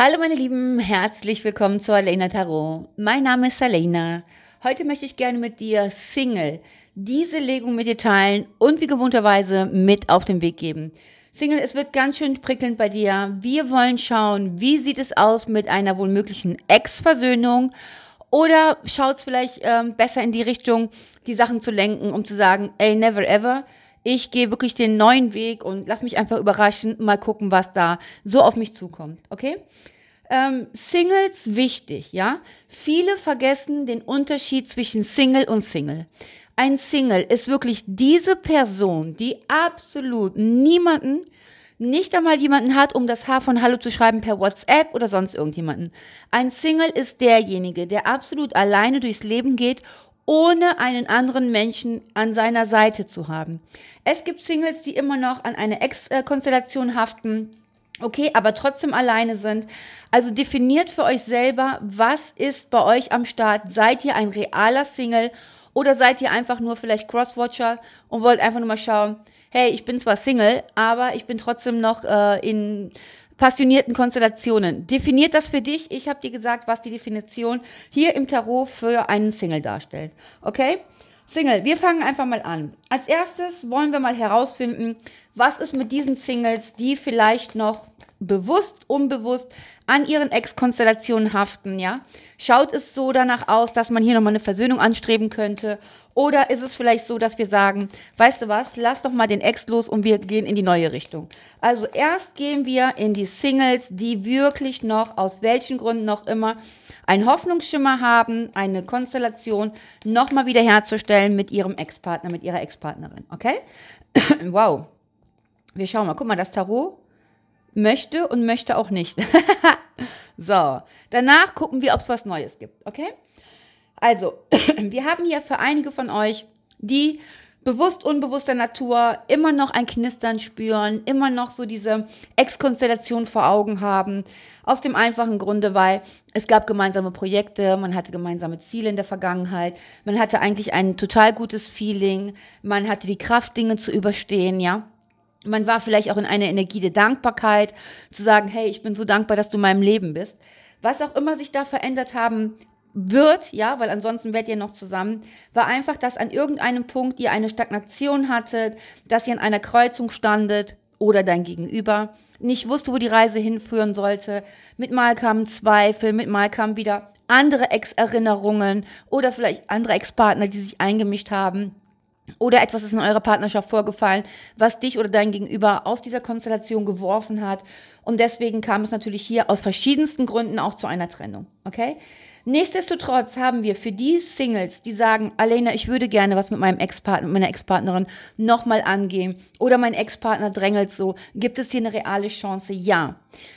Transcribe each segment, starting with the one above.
Hallo meine Lieben, herzlich willkommen zu Alena Tarot. Mein Name ist Alena. Heute möchte ich gerne mit dir Single diese Legung mit dir teilen und wie gewohnterweise mit auf den Weg geben. Single, es wird ganz schön prickelnd bei dir. Wir wollen schauen, wie sieht es aus mit einer wohl möglichen Ex-Versöhnung oder schaut es vielleicht ähm, besser in die Richtung, die Sachen zu lenken, um zu sagen, ey, never ever ich gehe wirklich den neuen Weg und lass mich einfach überraschen, mal gucken, was da so auf mich zukommt, okay? Ähm, Singles wichtig, ja? Viele vergessen den Unterschied zwischen Single und Single. Ein Single ist wirklich diese Person, die absolut niemanden, nicht einmal jemanden hat, um das Haar von Hallo zu schreiben per WhatsApp oder sonst irgendjemanden. Ein Single ist derjenige, der absolut alleine durchs Leben geht ohne einen anderen Menschen an seiner Seite zu haben. Es gibt Singles, die immer noch an eine Ex-Konstellation haften, okay, aber trotzdem alleine sind. Also definiert für euch selber, was ist bei euch am Start? Seid ihr ein realer Single oder seid ihr einfach nur vielleicht Crosswatcher und wollt einfach nur mal schauen, hey, ich bin zwar Single, aber ich bin trotzdem noch äh, in passionierten Konstellationen. Definiert das für dich. Ich habe dir gesagt, was die Definition hier im Tarot für einen Single darstellt. Okay? Single, wir fangen einfach mal an. Als erstes wollen wir mal herausfinden, was ist mit diesen Singles, die vielleicht noch bewusst, unbewusst an ihren Ex-Konstellationen haften, ja? Schaut es so danach aus, dass man hier nochmal eine Versöhnung anstreben könnte oder ist es vielleicht so, dass wir sagen, weißt du was, lass doch mal den Ex los und wir gehen in die neue Richtung. Also erst gehen wir in die Singles, die wirklich noch, aus welchen Gründen noch immer, einen Hoffnungsschimmer haben, eine Konstellation nochmal wiederherzustellen mit ihrem Ex-Partner, mit ihrer Ex-Partnerin. Okay? wow. Wir schauen mal. Guck mal, das Tarot möchte und möchte auch nicht. so. Danach gucken wir, ob es was Neues gibt. Okay? Also, wir haben hier für einige von euch, die bewusst unbewusster Natur immer noch ein Knistern spüren, immer noch so diese Ex-Konstellation vor Augen haben. Aus dem einfachen Grunde, weil es gab gemeinsame Projekte, man hatte gemeinsame Ziele in der Vergangenheit, man hatte eigentlich ein total gutes Feeling, man hatte die Kraft, Dinge zu überstehen, ja. Man war vielleicht auch in einer Energie der Dankbarkeit, zu sagen, hey, ich bin so dankbar, dass du in meinem Leben bist. Was auch immer sich da verändert haben wird, ja, weil ansonsten werdet ihr noch zusammen, war einfach, dass an irgendeinem Punkt ihr eine Stagnation hattet, dass ihr an einer Kreuzung standet oder dein Gegenüber nicht wusste, wo die Reise hinführen sollte. Mit mal kamen Zweifel, mit mal kamen wieder andere Ex-Erinnerungen oder vielleicht andere Ex-Partner, die sich eingemischt haben. Oder etwas ist in eurer Partnerschaft vorgefallen, was dich oder dein Gegenüber aus dieser Konstellation geworfen hat. Und deswegen kam es natürlich hier aus verschiedensten Gründen auch zu einer Trennung. Okay? Nichtsdestotrotz haben wir für die Singles, die sagen, Alena, ich würde gerne was mit meinem Ex-Partner, meiner Ex-Partnerin nochmal angehen oder mein Ex-Partner drängelt so, gibt es hier eine reale Chance? Ja.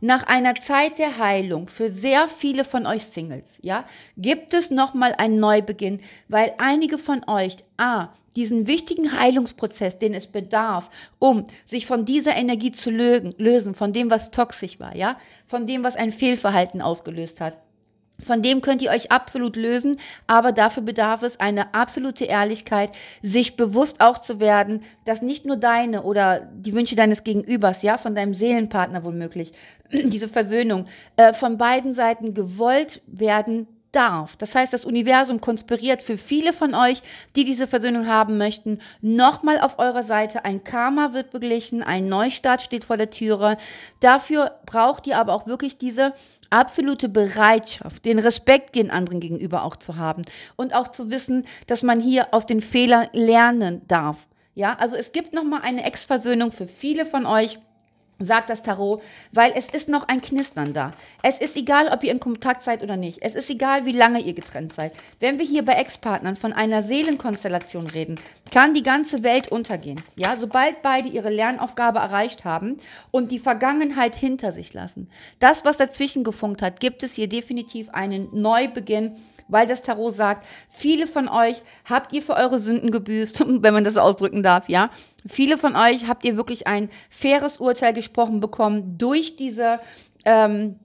Nach einer Zeit der Heilung für sehr viele von euch Singles, ja, gibt es nochmal einen Neubeginn, weil einige von euch A, diesen wichtigen Heilungsprozess, den es bedarf, um sich von dieser Energie zu lösen, von dem, was toxisch war, ja, von dem, was ein Fehlverhalten ausgelöst hat. Von dem könnt ihr euch absolut lösen, aber dafür bedarf es eine absolute Ehrlichkeit, sich bewusst auch zu werden, dass nicht nur deine oder die Wünsche deines Gegenübers, ja, von deinem Seelenpartner womöglich, diese Versöhnung äh, von beiden Seiten gewollt werden darf. Das heißt, das Universum konspiriert für viele von euch, die diese Versöhnung haben möchten, nochmal auf eurer Seite. Ein Karma wird beglichen, ein Neustart steht vor der Türe. Dafür braucht ihr aber auch wirklich diese absolute Bereitschaft, den Respekt den anderen gegenüber auch zu haben und auch zu wissen, dass man hier aus den Fehlern lernen darf. Ja, also es gibt nochmal eine Ex-Versöhnung für viele von euch sagt das Tarot, weil es ist noch ein Knistern da. Es ist egal, ob ihr in Kontakt seid oder nicht. Es ist egal, wie lange ihr getrennt seid. Wenn wir hier bei Ex-Partnern von einer Seelenkonstellation reden, kann die ganze Welt untergehen. Ja, sobald beide ihre Lernaufgabe erreicht haben und die Vergangenheit hinter sich lassen. Das, was dazwischen gefunkt hat, gibt es hier definitiv einen Neubeginn weil das Tarot sagt, viele von euch habt ihr für eure Sünden gebüßt, wenn man das so ausdrücken darf, ja. Viele von euch habt ihr wirklich ein faires Urteil gesprochen bekommen durch diese ähm,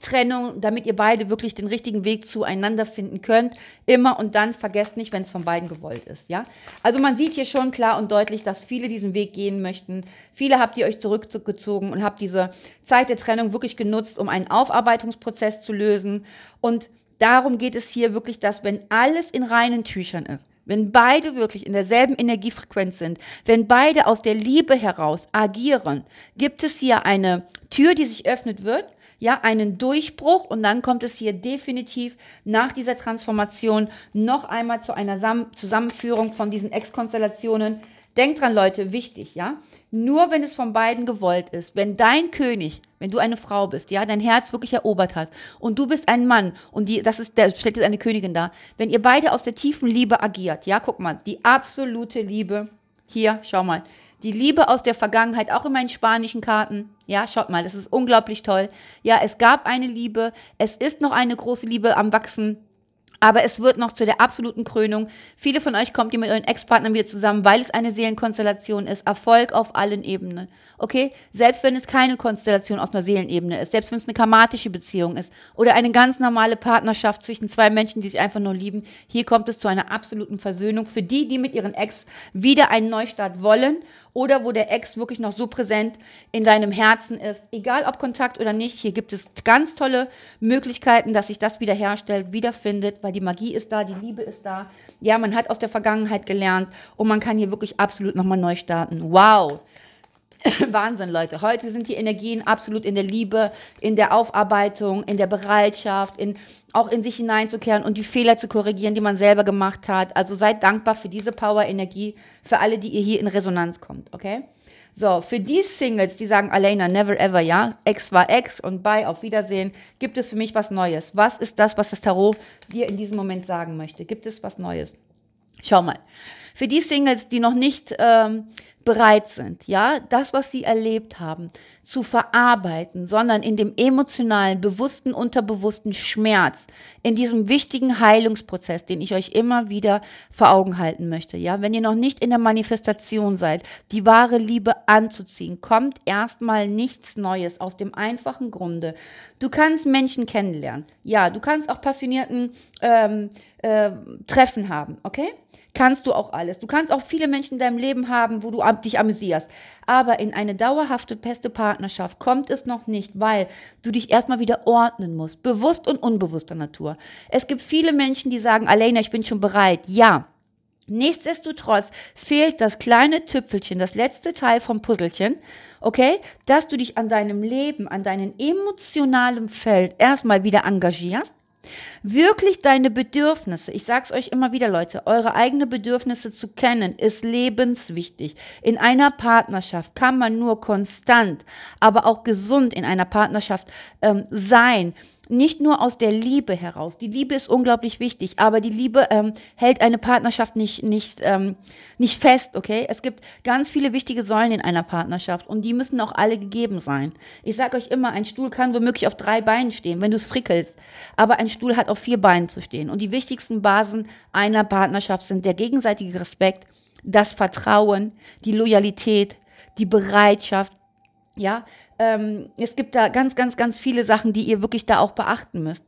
Trennung, damit ihr beide wirklich den richtigen Weg zueinander finden könnt. Immer und dann vergesst nicht, wenn es von beiden gewollt ist. Ja? Also man sieht hier schon klar und deutlich, dass viele diesen Weg gehen möchten. Viele habt ihr euch zurückgezogen und habt diese Zeit der Trennung wirklich genutzt, um einen Aufarbeitungsprozess zu lösen. Und darum geht es hier wirklich, dass wenn alles in reinen Tüchern ist, wenn beide wirklich in derselben Energiefrequenz sind, wenn beide aus der Liebe heraus agieren, gibt es hier eine Tür, die sich öffnet wird, ja, einen Durchbruch und dann kommt es hier definitiv nach dieser Transformation noch einmal zu einer Sam Zusammenführung von diesen Ex-Konstellationen, Denkt dran, Leute, wichtig, ja? Nur wenn es von beiden gewollt ist, wenn dein König, wenn du eine Frau bist, ja, dein Herz wirklich erobert hat und du bist ein Mann und die, das ist, der stellt jetzt eine Königin da, wenn ihr beide aus der tiefen Liebe agiert, ja, guck mal, die absolute Liebe, hier, schau mal, die Liebe aus der Vergangenheit, auch in meinen spanischen Karten. Ja, schaut mal, das ist unglaublich toll. Ja, es gab eine Liebe, es ist noch eine große Liebe am Wachsen. Aber es wird noch zu der absoluten Krönung. Viele von euch kommt ihr mit euren Ex-Partnern wieder zusammen, weil es eine Seelenkonstellation ist. Erfolg auf allen Ebenen. Okay? Selbst wenn es keine Konstellation aus einer Seelenebene ist, selbst wenn es eine karmatische Beziehung ist oder eine ganz normale Partnerschaft zwischen zwei Menschen, die sich einfach nur lieben, hier kommt es zu einer absoluten Versöhnung für die, die mit ihren Ex wieder einen Neustart wollen oder wo der Ex wirklich noch so präsent in deinem Herzen ist. Egal ob Kontakt oder nicht, hier gibt es ganz tolle Möglichkeiten, dass sich das wiederherstellt, wiederfindet, weil die Magie ist da, die Liebe ist da. Ja, man hat aus der Vergangenheit gelernt und man kann hier wirklich absolut nochmal neu starten. Wow! Wahnsinn, Leute. Heute sind die Energien absolut in der Liebe, in der Aufarbeitung, in der Bereitschaft, in, auch in sich hineinzukehren und die Fehler zu korrigieren, die man selber gemacht hat. Also seid dankbar für diese Power-Energie, für alle, die ihr hier in Resonanz kommt, okay? So, für die Singles, die sagen, Alena, never ever, ja, Ex war Ex und bye, auf Wiedersehen, gibt es für mich was Neues. Was ist das, was das Tarot dir in diesem Moment sagen möchte? Gibt es was Neues? Schau mal. Für die Singles, die noch nicht ähm, bereit sind, ja, das, was sie erlebt haben, zu verarbeiten, sondern in dem emotionalen, bewussten, unterbewussten Schmerz, in diesem wichtigen Heilungsprozess, den ich euch immer wieder vor Augen halten möchte, ja, wenn ihr noch nicht in der Manifestation seid, die wahre Liebe anzuziehen, kommt erstmal nichts Neues aus dem einfachen Grunde. Du kannst Menschen kennenlernen, ja, du kannst auch passionierten ähm, äh, Treffen haben, okay? kannst du auch alles. Du kannst auch viele Menschen in deinem Leben haben, wo du dich amüsierst. Aber in eine dauerhafte, beste Partnerschaft kommt es noch nicht, weil du dich erstmal wieder ordnen musst, bewusst und unbewusster Natur. Es gibt viele Menschen, die sagen, Alena, ich bin schon bereit. Ja, Nichtsdestotrotz fehlt das kleine Tüpfelchen, das letzte Teil vom Puzzlechen, okay, dass du dich an deinem Leben, an deinem emotionalen Feld erstmal wieder engagierst Wirklich deine Bedürfnisse, ich sage es euch immer wieder, Leute, eure eigenen Bedürfnisse zu kennen, ist lebenswichtig. In einer Partnerschaft kann man nur konstant, aber auch gesund in einer Partnerschaft ähm, sein nicht nur aus der Liebe heraus. Die Liebe ist unglaublich wichtig, aber die Liebe ähm, hält eine Partnerschaft nicht, nicht, ähm, nicht fest, okay? Es gibt ganz viele wichtige Säulen in einer Partnerschaft und die müssen auch alle gegeben sein. Ich sage euch immer, ein Stuhl kann womöglich auf drei Beinen stehen, wenn du es frickelst, aber ein Stuhl hat auf vier Beinen zu stehen. Und die wichtigsten Basen einer Partnerschaft sind der gegenseitige Respekt, das Vertrauen, die Loyalität, die Bereitschaft, ja, ähm, es gibt da ganz, ganz, ganz viele Sachen, die ihr wirklich da auch beachten müsst.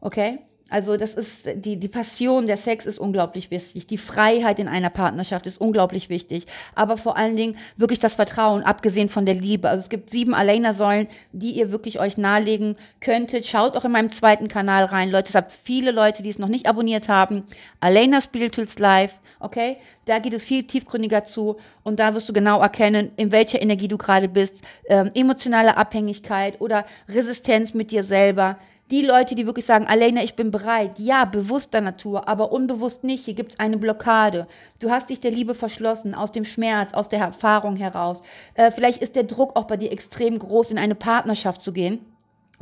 Okay? Also das ist die, die Passion, der Sex ist unglaublich wichtig. Die Freiheit in einer Partnerschaft ist unglaublich wichtig. Aber vor allen Dingen wirklich das Vertrauen, abgesehen von der Liebe. Also es gibt sieben Alleiner-Säulen, die ihr wirklich euch nahelegen könntet. Schaut auch in meinem zweiten Kanal rein, Leute. Es gibt viele Leute, die es noch nicht abonniert haben. Alena Spirituals Life, Okay, da geht es viel tiefgründiger zu und da wirst du genau erkennen, in welcher Energie du gerade bist. Ähm, emotionale Abhängigkeit oder Resistenz mit dir selber. Die Leute, die wirklich sagen, Alena, ich bin bereit, ja, bewusster Natur, aber unbewusst nicht. Hier gibt es eine Blockade. Du hast dich der Liebe verschlossen, aus dem Schmerz, aus der Erfahrung heraus. Äh, vielleicht ist der Druck auch bei dir extrem groß, in eine Partnerschaft zu gehen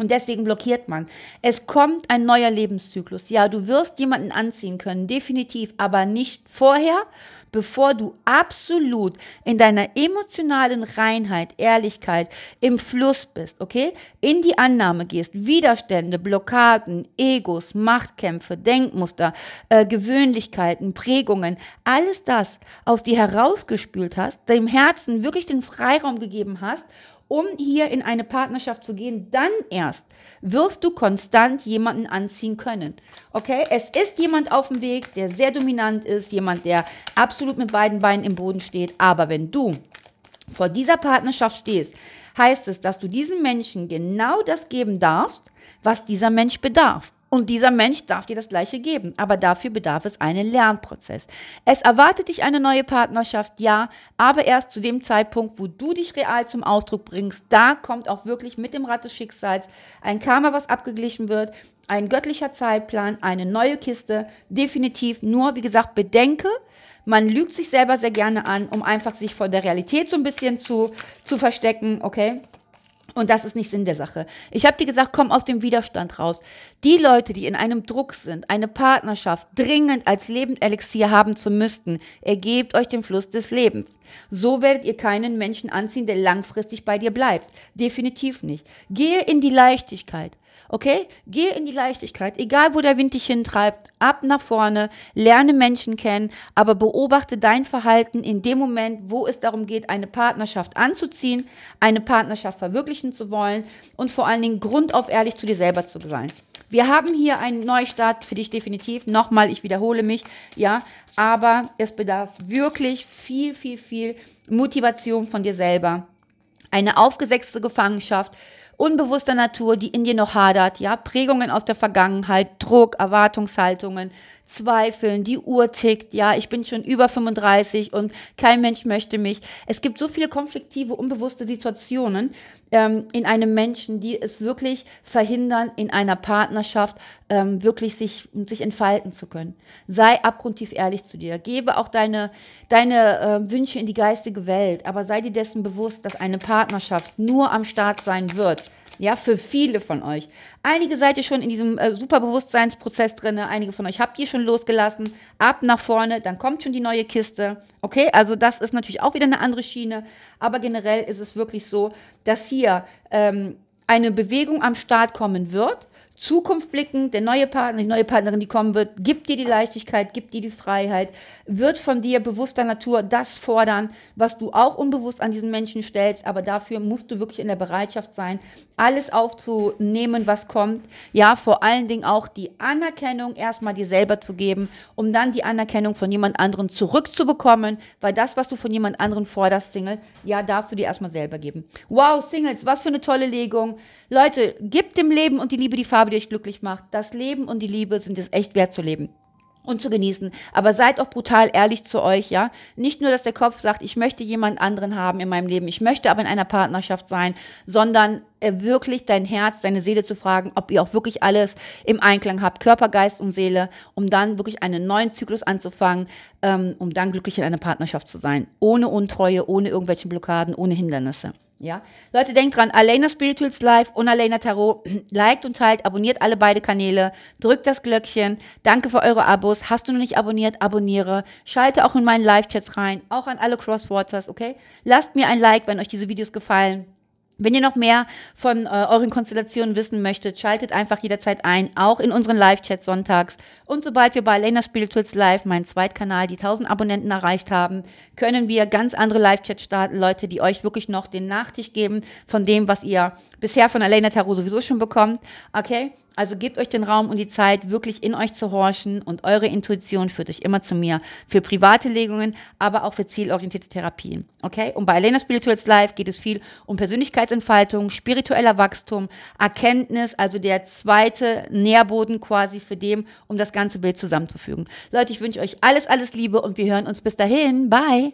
und deswegen blockiert man. Es kommt ein neuer Lebenszyklus. Ja, du wirst jemanden anziehen können, definitiv, aber nicht vorher, bevor du absolut in deiner emotionalen Reinheit, Ehrlichkeit, im Fluss bist, okay? In die Annahme gehst, Widerstände, Blockaden, Egos, Machtkämpfe, Denkmuster, äh, Gewöhnlichkeiten, Prägungen, alles das auf die herausgespült hast, dem Herzen wirklich den Freiraum gegeben hast um hier in eine Partnerschaft zu gehen, dann erst wirst du konstant jemanden anziehen können. Okay, es ist jemand auf dem Weg, der sehr dominant ist, jemand, der absolut mit beiden Beinen im Boden steht. Aber wenn du vor dieser Partnerschaft stehst, heißt es, dass du diesem Menschen genau das geben darfst, was dieser Mensch bedarf. Und dieser Mensch darf dir das Gleiche geben. Aber dafür bedarf es einen Lernprozess. Es erwartet dich eine neue Partnerschaft, ja, aber erst zu dem Zeitpunkt, wo du dich real zum Ausdruck bringst, da kommt auch wirklich mit dem Rad des Schicksals ein Karma, was abgeglichen wird, ein göttlicher Zeitplan, eine neue Kiste. Definitiv nur, wie gesagt, bedenke, man lügt sich selber sehr gerne an, um einfach sich vor der Realität so ein bisschen zu, zu verstecken, okay? Und das ist nicht Sinn der Sache. Ich habe dir gesagt, komm aus dem Widerstand raus. Die Leute, die in einem Druck sind, eine Partnerschaft dringend als Lebendelixier haben zu müssten, ergebt euch den Fluss des Lebens. So werdet ihr keinen Menschen anziehen, der langfristig bei dir bleibt. Definitiv nicht. Gehe in die Leichtigkeit. Okay? Geh in die Leichtigkeit, egal wo der Wind dich hintreibt, ab nach vorne, lerne Menschen kennen, aber beobachte dein Verhalten in dem Moment, wo es darum geht, eine Partnerschaft anzuziehen, eine Partnerschaft verwirklichen zu wollen und vor allen Dingen grundauf ehrlich zu dir selber zu sein. Wir haben hier einen Neustart für dich definitiv. Nochmal, ich wiederhole mich, ja. Aber es bedarf wirklich viel, viel, viel Motivation von dir selber. Eine aufgesetzte Gefangenschaft unbewusster Natur, die in dir noch hadert, ja, Prägungen aus der Vergangenheit, Druck, Erwartungshaltungen, zweifeln, die Uhr tickt, ja, ich bin schon über 35 und kein Mensch möchte mich. Es gibt so viele konfliktive, unbewusste Situationen ähm, in einem Menschen, die es wirklich verhindern, in einer Partnerschaft ähm, wirklich sich, sich entfalten zu können. Sei abgrundtief ehrlich zu dir. Gebe auch deine, deine äh, Wünsche in die geistige Welt, aber sei dir dessen bewusst, dass eine Partnerschaft nur am Start sein wird, ja, für viele von euch. Einige seid ihr schon in diesem äh, Superbewusstseinsprozess drin, einige von euch habt ihr schon losgelassen, ab nach vorne, dann kommt schon die neue Kiste. Okay, also das ist natürlich auch wieder eine andere Schiene, aber generell ist es wirklich so, dass hier ähm, eine Bewegung am Start kommen wird, Zukunft blicken, der neue Partner, die neue Partnerin, die kommen wird, gibt dir die Leichtigkeit, gibt dir die Freiheit, wird von dir bewusster Natur das fordern, was du auch unbewusst an diesen Menschen stellst, aber dafür musst du wirklich in der Bereitschaft sein, alles aufzunehmen, was kommt. Ja, vor allen Dingen auch die Anerkennung erstmal dir selber zu geben, um dann die Anerkennung von jemand anderen zurückzubekommen, weil das, was du von jemand anderen forderst, Single, ja, darfst du dir erstmal selber geben. Wow, Singles, was für eine tolle Legung. Leute, gebt dem Leben und die Liebe die Farbe, die euch glücklich macht. Das Leben und die Liebe sind es echt wert zu leben und zu genießen. Aber seid auch brutal ehrlich zu euch, ja. Nicht nur, dass der Kopf sagt, ich möchte jemand anderen haben in meinem Leben, ich möchte aber in einer Partnerschaft sein, sondern äh, wirklich dein Herz, deine Seele zu fragen, ob ihr auch wirklich alles im Einklang habt, Körper, Geist und Seele, um dann wirklich einen neuen Zyklus anzufangen, ähm, um dann glücklich in einer Partnerschaft zu sein. Ohne Untreue, ohne irgendwelche Blockaden, ohne Hindernisse. Ja? Leute, denkt dran, Alena Spirituals Live und Alena Tarot. Liked und teilt, abonniert alle beide Kanäle, drückt das Glöckchen. Danke für eure Abos. Hast du noch nicht abonniert, abonniere. Schalte auch in meinen Live-Chats rein, auch an alle Crosswaters, okay? Lasst mir ein Like, wenn euch diese Videos gefallen. Wenn ihr noch mehr von äh, euren Konstellationen wissen möchtet, schaltet einfach jederzeit ein, auch in unseren Live-Chat sonntags. Und sobald wir bei Lena Spirituals Live, meinen Zweitkanal, die 1000 Abonnenten erreicht haben, können wir ganz andere Live-Chats starten, Leute, die euch wirklich noch den Nachtisch geben von dem, was ihr bisher von Elena Tarot sowieso schon bekommt. Okay? Also gebt euch den Raum und die Zeit, wirklich in euch zu horchen und eure Intuition führt euch immer zu mir. Für private Legungen, aber auch für zielorientierte Therapien. Okay? Und bei Elena Spirituals Live geht es viel um Persönlichkeitsentfaltung, spiritueller Wachstum, Erkenntnis, also der zweite Nährboden quasi für dem, um das Ganze ganze Bild zusammenzufügen. Leute, ich wünsche euch alles, alles Liebe und wir hören uns bis dahin. Bye!